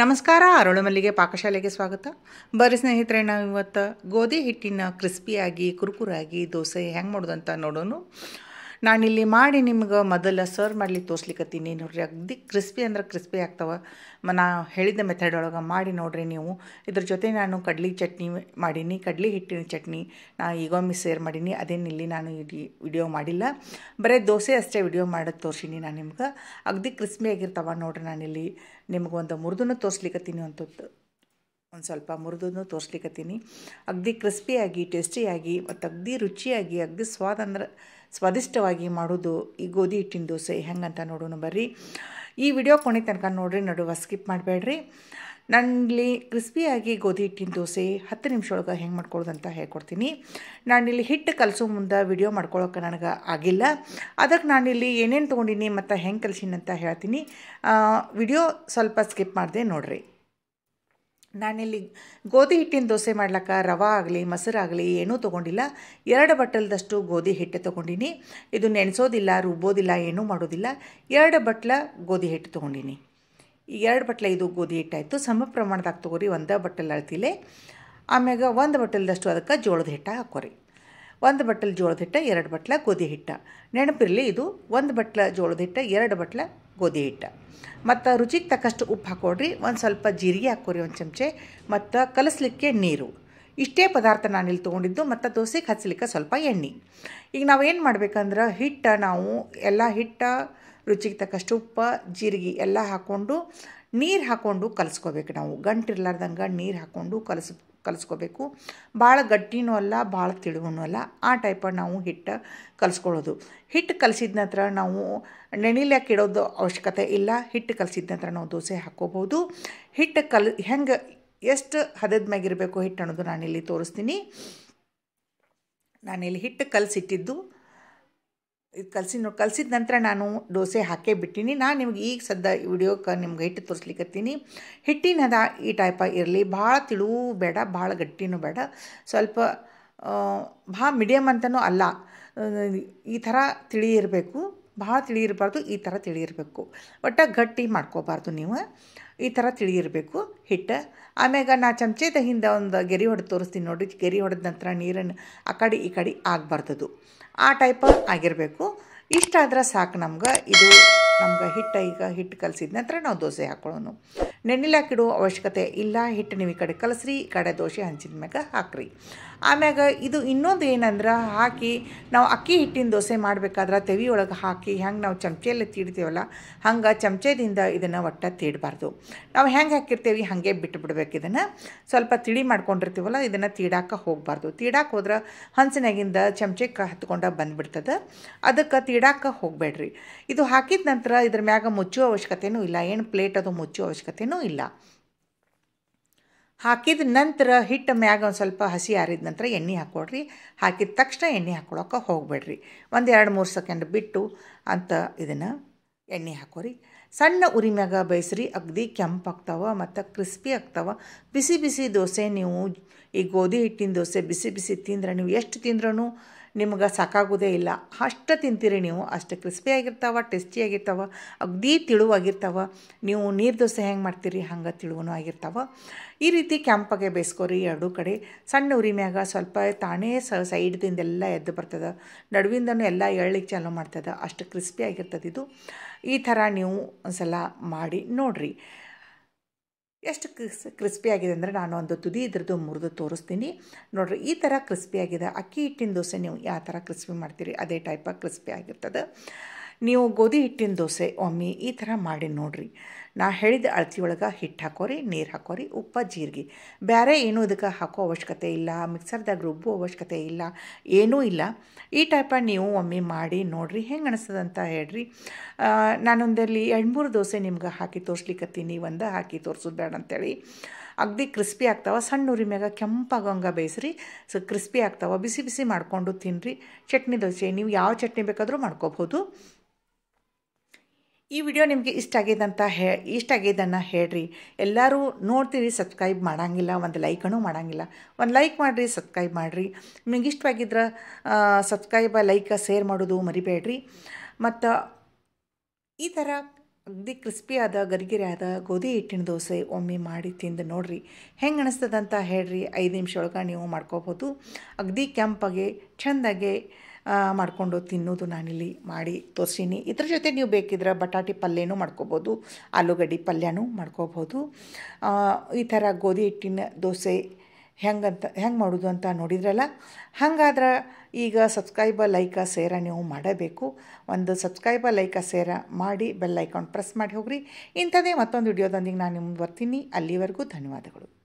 ನಮಸ್ಕಾರ ಅರುಳಮಲ್ಲಿಗೆ ಪಾಕಶಾಲೆಗೆ ಸ್ವಾಗತ ಬರೀ ಸ್ನೇಹಿತರೆ ನಾವು ಇವತ್ತು ಗೋಧಿ ಹಿಟ್ಟಿನ ಕ್ರಿಸ್ಪಿಯಾಗಿ ಕುರುಕುರಾಗಿ ದೋಸೆ ಹೆಂಗೆ ಮಾಡೋದು ಅಂತ ನೋಡೋಣ ನಾನಿಲ್ಲಿ ಮಾಡಿ ನಿಮ್ಗೆ ಮೊದಲು ಸರ್ವ್ ಮಾಡ್ಲಿಕ್ಕೆ ತೋರಿಸ್ಲಿಕ್ಕತ್ತೀನಿ ನೋಡ್ರಿ ಅಗ್ದಿ ಕ್ರಿಸ್ಪಿ ಅಂದ್ರೆ ಕ್ರಿಸ್ಪಿ ಆಗ್ತವೆ ನಾ ಹೇಳಿದ್ದ ಮೆಥಡ್ ಒಳಗೆ ಮಾಡಿ ನೋಡ್ರಿ ನೀವು ಇದ್ರ ಜೊತೆ ನಾನು ಕಡ್ಲಿ ಚಟ್ನಿ ಮಾಡೀನಿ ಕಡ್ಲಿ ಹಿಟ್ಟಿನ ಚಟ್ನಿ ನಾನು ಈಗೊಮ್ಮೆ ಸೇರ್ ಮಾಡೀನಿ ಇಲ್ಲಿ ನಾನು ಇಡೀ ವಿಡಿಯೋ ಮಾಡಿಲ್ಲ ಬರೀ ದೋಸೆ ಅಷ್ಟೇ ವಿಡಿಯೋ ಮಾಡೋದು ತೋರಿಸೀನಿ ನಾನು ನಿಮ್ಗೆ ಅಗ್ದಿ ಆಗಿರ್ತಾವ ನೋಡ್ರಿ ನಾನಿಲ್ಲಿ ನಿಮ್ಗೆ ಒಂದು ಮುರಿದನ್ನು ತೋರಿಸ್ಲಿಕ್ಕತ್ತೀನಿ ಅಂತದ್ದು ಒಂದು ಸ್ವಲ್ಪ ಮುರಿದನ್ನು ತೋರಿಸ್ಲಿಕ್ಕತ್ತೀನಿ ಅಗ್ದಿ ಕ್ರಿಸ್ಪಿಯಾಗಿ ಟೇಸ್ಟಿಯಾಗಿ ಮತ್ತು ಅಗ್ದಿ ರುಚಿಯಾಗಿ ಅಗ್ದಿ ಸ್ವಾದ ಅಂದ್ರೆ ಸ್ವಾದಿಷ್ಟವಾಗಿ ಮಾಡೋದು ಈ ಗೋಧಿ ಹಿಟ್ಟಿನ ದೋಸೆ ಹೆಂಗಂತ ನೋಡೋಣ ಬರ್ರಿ ಈ ವಿಡಿಯೋ ಕೊನೆ ತನಕ ನೋಡ್ರಿ ನಡುವ ಸ್ಕಿಪ್ ಮಾಡಬೇಡ್ರಿ ನನ್ನಲ್ಲಿ ಕ್ರಿಸ್ಪಿಯಾಗಿ ಗೋಧಿ ಹಿಟ್ಟಿನ ದೋಸೆ ಹತ್ತು ನಿಮಿಷ ಒಳಗೆ ಹೆಂಗೆ ಮಾಡ್ಕೊಳ್ಳೋದಂತ ಹೇಳ್ಕೊಡ್ತೀನಿ ನಾನಿಲ್ಲಿ ಹಿಟ್ಟು ಕಲಸೋ ಮುಂದೆ ವಿಡಿಯೋ ಮಾಡ್ಕೊಳ್ಳೋಕೆ ನನಗೆ ಆಗಿಲ್ಲ ಅದಕ್ಕೆ ನಾನಿಲ್ಲಿ ಏನೇನು ತೊಗೊಂಡಿನಿ ಮತ್ತು ಹೆಂಗೆ ಕಲ್ಸೀನಿ ಅಂತ ಹೇಳ್ತೀನಿ ವಿಡಿಯೋ ಸ್ವಲ್ಪ ಸ್ಕಿಪ್ ಮಾಡಿದೆ ನೋಡಿರಿ ನಾನಿಲ್ಲಿ ಗೋಧಿ ಹಿಟ್ಟಿನ ದೋಸೆ ಮಾಡ್ಲಿಕ್ಕೆ ರವೆ ಆಗಲಿ ಮೊಸರಾಗಲಿ ಏನೂ ತೊಗೊಂಡಿಲ್ಲ ಎರಡು ಬಟ್ಟಲದಷ್ಟು ಗೋಧಿ ಹಿಟ್ಟು ತೊಗೊಂಡಿನಿ ಇದು ನೆನೆಸೋದಿಲ್ಲ ರುಬ್ಬೋದಿಲ್ಲ ಏನೂ ಮಾಡೋದಿಲ್ಲ ಎರಡು ಬಟ್ಲ ಗೋಧಿ ಹಿಟ್ಟು ತೊಗೊಂಡಿನಿ ಎರಡು ಬಟ್ಲ ಇದು ಗೋಧಿ ಹಿಟ್ಟಾಯಿತು ಸಮ ಪ್ರಮಾಣದಾಗ ತೊಗೋರಿ ಒಂದು ಬಟ್ಟಲ್ ಅಳ್ತಿಲೆ ಆಮ್ಯಾಗ ಒಂದು ಬಟ್ಟಲದಷ್ಟು ಅದಕ್ಕೆ ಜೋಳದ ಹಿಟ್ಟ ಹಾಕೋರಿ ಒಂದು ಬಟ್ಟಲ್ ಜೋಳದ ಹಿಟ್ಟ ಎರಡು ಬಟ್ಲ ಗೋಧಿ ಹಿಟ್ಟ ನೆನಪಿರಲಿ ಇದು ಒಂದು ಬಟ್ಲ ಜೋಳದ ಹಿಟ್ಟ ಎರಡು ಬಟ್ಲ ಗೋಧಿ ಹಿಟ್ಟು ಮತ್ತು ರುಚಿಗೆ ತಕ್ಕಷ್ಟು ಉಪ್ಪು ಹಾಕೊಡ್ರಿ ಒಂದು ಸ್ವಲ್ಪ ಜೀರಿಗೆ ಹಾಕೋರಿ ಒಂದು ಚಮಚೆ ಮತ್ತು ಕಲಿಸ್ಲಿಕ್ಕೆ ನೀರು ಇಷ್ಟೇ ಪದಾರ್ಥ ನಾನಿಲ್ಲಿ ತೊಗೊಂಡಿದ್ದು ಮತ್ತು ದೋಸೆಗೆ ಹಚ್ಚಲಿಕ್ಕೆ ಸ್ವಲ್ಪ ಎಣ್ಣೆ ಈಗ ನಾವು ಏನು ಮಾಡ್ಬೇಕಂದ್ರೆ ಹಿಟ್ಟು ನಾವು ಎಲ್ಲ ಹಿಟ್ಟು ರುಚಿಗೆ ತಕ್ಕಷ್ಟು ಉಪ್ಪು ಜೀರಿಗೆ ಎಲ್ಲ ಹಾಕ್ಕೊಂಡು ನೀರು ಹಾಕ್ಕೊಂಡು ಕಲಿಸ್ಕೋಬೇಕು ನಾವು ಗಂಟಿರ್ಲಾರ್ದಂಗೆ ನೀರು ಹಾಕ್ಕೊಂಡು ಕಲಸ ಕಲಿಸ್ಕೋಬೇಕು ಭಾಳ ಗಟ್ಟಿನೂ ಅಲ್ಲ ಭಾಳ ತಿಳುವೂ ಅಲ್ಲ ಆ ಟೈಪ ನಾವು ಹಿಟ್ಟು ಕಲಿಸ್ಕೊಳ್ಳೋದು ಹಿಟ್ಟು ಕಲಸಿದ ನಂತರ ನಾವು ನೆನಿಲ್ಯಾಕೆ ಇಡೋದು ಅವಶ್ಯಕತೆ ಇಲ್ಲ ಹಿಟ್ಟು ಕಲಿಸಿದ ನಂತರ ನಾವು ದೋಸೆ ಹಾಕ್ಕೋಬೋದು ಹಿಟ್ಟು ಕಲ್ ಹೆಂಗೆ ಎಷ್ಟು ಹದದ ಮ್ಯಾಗಿರಬೇಕು ಹಿಟ್ಟು ಅನ್ನೋದು ನಾನಿಲ್ಲಿ ತೋರಿಸ್ತೀನಿ ನಾನಿಲ್ಲಿ ಹಿಟ್ಟು ಕಲಸಿಟ್ಟಿದ್ದು ಇದು ಕಲಸಿ ಕಲಸಿದ ನಂತರ ನಾನು ದೋಸೆ ಹಾಕೇ ಬಿಟ್ಟಿನಿ ನಾನು ನಿಮ್ಗೆ ಈಗ ಸದ್ದ ವಿಡಿಯೋಕ್ಕೆ ನಿಮ್ಗೆ ಹಿಟ್ಟು ತೋರಿಸ್ಲಿಕ್ಕತ್ತೀನಿ ಹಿಟ್ಟಿನ ಈ ಟೈಪ ಇರಲಿ ಭಾಳ ತಿಳುವು ಬೇಡ ಭಾಳ ಗಟ್ಟಿನೂ ಬೇಡ ಸ್ವಲ್ಪ ಭಾಳ ಮೀಡಿಯಮ್ ಅಂತಲೂ ಅಲ್ಲ ಈ ಥರ ತಿಳಿ ಇರಬೇಕು ಭಾಳ ತಿಳಿಯಿರಬಾರ್ದು ಈ ಥರ ತಿಳಿಯಿರಬೇಕು ಒಟ್ಟು ಗಟ್ಟಿ ಮಾಡ್ಕೋಬಾರ್ದು ನೀವು ಈ ಥರ ತಿಳಿಯಿರಬೇಕು ಹಿಟ್ಟು ಆಮ್ಯಾಗ ನಾ ಚಮಚದ ಹಿಂದೆ ಒಂದು ಗೆರಿ ಹೊಡೆದು ತೋರಿಸ್ತೀನಿ ನೋಡಿ ಗೆರಿ ಹೊಡೆದ ನಂತರ ನೀರನ್ನು ಆ ಕಡೆ ಈ ಕಡೆ ಆಗಬಾರ್ದದು ಆ ಟೈಪ ಆಗಿರಬೇಕು ಇಷ್ಟಾದ್ರೆ ಸಾಕು ನಮ್ಗೆ ಇದು ನಮ್ಗೆ ಹಿಟ್ಟು ಈಗ ಹಿಟ್ಟು ಕಲಸಿದ ನಂತರ ನಾವು ದೋಸೆ ಹಾಕೊಳ್ಳೋನು ನೆನ್ನಿಲಾಕಿಡೋ ಅವಶ್ಯಕತೆ ಇಲ್ಲ ಹಿಟ್ಟು ನೀವು ಈ ಕಡೆ ಕಲಸ್ರಿ ಈ ಕಡೆ ದೋಸೆ ಹಂಚಿದ ಮ್ಯಾಗ ಹಾಕ್ರಿ ಆಮ್ಯಾಗ ಇದು ಇನ್ನೊಂದು ಏನಂದ್ರೆ ಹಾಕಿ ನಾವು ಅಕ್ಕಿ ಹಿಟ್ಟಿನ ದೋಸೆ ಮಾಡಬೇಕಾದ್ರೆ ತೆವಿ ಒಳಗೆ ಹಾಕಿ ಹೆಂಗೆ ನಾವು ಚಮಚೆಯಲ್ಲಿ ತೀಡ್ತೀವಲ್ಲ ಹಂಗೆ ಚಮಚೆದಿಂದ ಇದನ್ನು ಒಟ್ಟ ತೀಡಬಾರ್ದು ನಾವು ಹೆಂಗೆ ಹಾಕಿರ್ತೀವಿ ಹಾಗೆ ಬಿಟ್ಟುಬಿಡ್ಬೇಕು ಇದನ್ನು ಸ್ವಲ್ಪ ತಿಳಿ ಮಾಡ್ಕೊಂಡಿರ್ತೀವಲ್ಲ ಇದನ್ನು ತೀಡಾಕ ಹೋಗಬಾರ್ದು ತೀಡಾಕ ಹೋದ್ರೆ ಹಂಸಿನಾಗಿಂದ ಕ ಹತ್ಕೊಂಡು ಬಂದುಬಿಡ್ತದೆ ಅದಕ್ಕೆ ತೀಡಾಕ ಹೋಗಬೇಡ್ರಿ ಇದು ಹಾಕಿದ ನಂತರ ಇದ್ರ ಮ್ಯಾಗ ಮುಚ್ಚುವ ಅವಶ್ಯಕತೆಯೂ ಇಲ್ಲ ಏನು ಪ್ಲೇಟ್ ಅದು ಮುಚ್ಚುವ ಅವಶ್ಯಕತೆಯೂ ಇಲ್ಲ ಹಾಕಿದ ನಂತರ ಹಿಟ್ಟು ಮ್ಯಾಗ ಒಂದು ಸ್ವಲ್ಪ ಹಸಿ ಆರಿದ ನಂತರ ಎಣ್ಣೆ ಹಾಕ್ಕೊಡ್ರಿ ಹಾಕಿದ ತಕ್ಷಣ ಎಣ್ಣೆ ಹಾಕ್ಕೊಳಕ್ಕೆ ಹೋಗಬೇಡ್ರಿ ಒಂದು ಎರಡು ಮೂರು ಸೆಕೆಂಡ್ ಬಿಟ್ಟು ಅಂತ ಇದನ್ನು ಎಣ್ಣೆ ಹಾಕೋರಿ ಸಣ್ಣ ಉರಿ ಮ್ಯಾಗ ಬೇಯಿಸ್ರಿ ಕೆಂಪು ಕೆಂಪಾಗ್ತಾವ ಮತ್ತು ಕ್ರಿಸ್ಪಿ ಆಗ್ತಾವ ಬಿಸಿ ಬಿಸಿ ದೋಸೆ ನೀವು ಈ ಗೋಧಿ ಹಿಟ್ಟಿನ ದೋಸೆ ಬಿಸಿ ಬಿಸಿ ತಿಂದ್ರೆ ನೀವು ಎಷ್ಟು ತಿಂದ್ರೂ ನಿಮ್ಗೆ ಸಾಕಾಗೋದೇ ಇಲ್ಲ ಅಷ್ಟು ತಿಂತೀರಿ ನೀವು ಅಷ್ಟು ಟೇಸ್ಟಿ ಟೇಸ್ಟಿಯಾಗಿರ್ತಾವ ಅಗ್ದಿ ತಿಳುವಾಗಿರ್ತಾವ ನೀವು ನೀರು ದೋಸೆ ಹೆಂಗೆ ಮಾಡ್ತೀರಿ ಹಂಗೆ ತಿಳುವನು ಆಗಿರ್ತಾವ ಈ ರೀತಿ ಕೆಂಪಗೆ ಬೇಸ್ಕೋರಿ ಎರಡೂ ಕಡೆ ಸಣ್ಣ ಉರಿ ಮ್ಯಾಗ ಸ್ವಲ್ಪ ತಾನೇ ಸ ಸೈಡ್ದಿಂದೆಲ್ಲ ಎದ್ದು ಬರ್ತದೆ ನಡುವಿಂದನೂ ಎಲ್ಲ ಎಳ್ಳಿಗೆ ಚಾಲೂ ಮಾಡ್ತದೆ ಅಷ್ಟು ಕ್ರಿಸ್ಪಿ ಇದು ಈ ಥರ ನೀವು ಒಂದು ಸಲ ಮಾಡಿ ನೋಡಿರಿ ಎಷ್ಟು ಕ್ರಿಸ್ ಕ್ರಿಸ್ಪಿಯಾಗಿದೆ ಅಂದರೆ ನಾನು ಒಂದು ತುದಿ ಇದ್ರದ್ದು ಮುರಿದು ತೋರಿಸ್ತೀನಿ ನೋಡ್ರಿ ಈ ಥರ ಕ್ರಿಸ್ಪಿಯಾಗಿದೆ ಅಕ್ಕಿ ಹಿಟ್ಟಿನ ದೋಸೆ ನೀವು ಯಾವ ಥರ ಕ್ರಿಸ್ಪಿ ಮಾಡ್ತೀರಿ ಅದೇ ಟೈಪಾಗಿ ಕ್ರಿಸ್ಪಿ ಆಗಿರ್ತದೆ ನೀವು ಗೋಧಿ ಹಿಟ್ಟಿನ ದೋಸೆ ಒಮ್ಮೆ ಈ ಥರ ಮಾಡಿ ನೋಡಿರಿ ನಾ ಹೇಳಿದ ಅಳತಿಯೊಳಗೆ ಹಿಟ್ಟು ಹಾಕೋರಿ ನೀರು ಹಾಕೋರಿ ಉಪ್ಪ ಜೀರಿಗೆ ಬೇರೆ ಏನೂ ಇದಕ್ಕೆ ಹಾಕೋ ಅವಶ್ಯಕತೆ ಇಲ್ಲ ಮಿಕ್ಸರ್ದಾಗ ರುಬ್ಬೋ ಅವಶ್ಯಕತೆ ಇಲ್ಲ ಏನೂ ಇಲ್ಲ ಈ ಟೈಪ ನೀವು ಒಮ್ಮೆ ಮಾಡಿ ನೋಡ್ರಿ ಹೆಂಗೆ ಅನಿಸ್ತದಂತ ಹೇಳ್ರಿ ನಾನೊಂದಲ್ಲಿ ಎರಡು ಮೂರು ದೋಸೆ ನಿಮ್ಗೆ ಹಾಕಿ ತೋರಿಸ್ಲಿಕ್ಕತ್ತೀನಿ ಒಂದು ಹಾಕಿ ತೋರಿಸೋದು ಬೇಡ ಅಂತೇಳಿ ಅಗದಿ ಕ್ರಿಸ್ಪಿ ಆಗ್ತಾವ ಸಣ್ಣ ಉರಿ ಮ್ಯಾಗ ಕೆಂಪಾಗಂಗೆ ಬೇಯಿಸ್ರಿ ಸೊ ಕ್ರಿಸ್ಪಿ ಆಗ್ತಾವ ಬಿಸಿ ಬಿಸಿ ಮಾಡಿಕೊಂಡು ತಿನ್ನಿರಿ ಚಟ್ನಿ ದೋಸೆ ನೀವು ಯಾವ ಚಟ್ನಿ ಬೇಕಾದರೂ ಮಾಡ್ಕೋಬೋದು ಈ ವಿಡಿಯೋ ನಿಮಗೆ ಇಷ್ಟ ಆಗಿದಂತ ಹೇ ಇಷ್ಟ ಆಗಿದ್ದನ್ನು ಹೇಳ್ರಿ ಎಲ್ಲರೂ ನೋಡ್ತೀರಿ ಸಬ್ಸ್ಕ್ರೈಬ್ ಮಾಡೋಂಗಿಲ್ಲ ಒಂದು ಲೈಕನೂ ಮಾಡೋಂಗಿಲ್ಲ ಒಂದು ಲೈಕ್ ಮಾಡಿರಿ ಸಬ್ಸ್ಕ್ರೈಬ್ ಮಾಡಿರಿ ನಿಮಗೆ ಇಷ್ಟವಾಗಿದ್ರೆ ಸಬ್ಸ್ಕ್ರೈಬ ಲೈಕ ಶೇರ್ ಮಾಡೋದು ಮರಿಬೇಡ್ರಿ ಮತ್ತು ಈ ಥರ ಅಗ್ದಿ ಕ್ರಿಸ್ಪಿ ಆದ ಗರಿಗಿರಿ ಆದ ಗೋಧಿ ಹಿಟ್ಟಿನ ದೋಸೆ ಒಮ್ಮೆ ಮಾಡಿ ತಿಂದು ನೋಡಿರಿ ಹೆಂಗೆ ಅನಿಸ್ತದಂತ ಹೇಳ್ರಿ ಐದು ನಿಮಿಷ ಒಳಗೆ ನೀವು ಮಾಡ್ಕೋಬೋದು ಅಗದಿ ಕೆಂಪಗೆ ಚೆಂದಾಗೆ ಮಾಡಿಕೊಂಡು ತಿನ್ನೋದು ನಾನಿಲ್ಲಿ ಮಾಡಿ ತೋರಿಸ್ತೀನಿ ಇದ್ರ ಜೊತೆ ನೀವು ಬೇಕಿದ್ರೆ ಬಟಾಟಿ ಪಲ್ಯನೂ ಮಾಡ್ಕೋಬೋದು ಆಲೂಗಡ್ಡೆ ಪಲ್ಯನೂ ಮಾಡ್ಕೋಬೋದು ಈ ಥರ ಗೋಧಿ ಹಿಟ್ಟಿನ ದೋಸೆ ಹೆಂಗಂತ ಹೆಂಗೆ ಮಾಡೋದು ಅಂತ ನೋಡಿದ್ರಲ್ಲ ಹಾಗಾದ್ರೆ ಈಗ ಸಬ್ಸ್ಕ್ರೈಬ ಲೈಕ ಸೇರ ನೀವು ಮಾಡಬೇಕು ಒಂದು ಸಬ್ಸ್ಕ್ರೈಬ ಲೈಕ ಸೇರ ಮಾಡಿ ಬೆಲ್ ಐಕಾನ್ ಪ್ರೆಸ್ ಮಾಡಿ ಹೋಗ್ರಿ ಇಂಥದೇ ಮತ್ತೊಂದು ವಿಡಿಯೋದೊಂದಿಗೆ ನಾನು ನಿಮ್ಗೆ ಬರ್ತೀನಿ ಅಲ್ಲಿವರೆಗೂ ಧನ್ಯವಾದಗಳು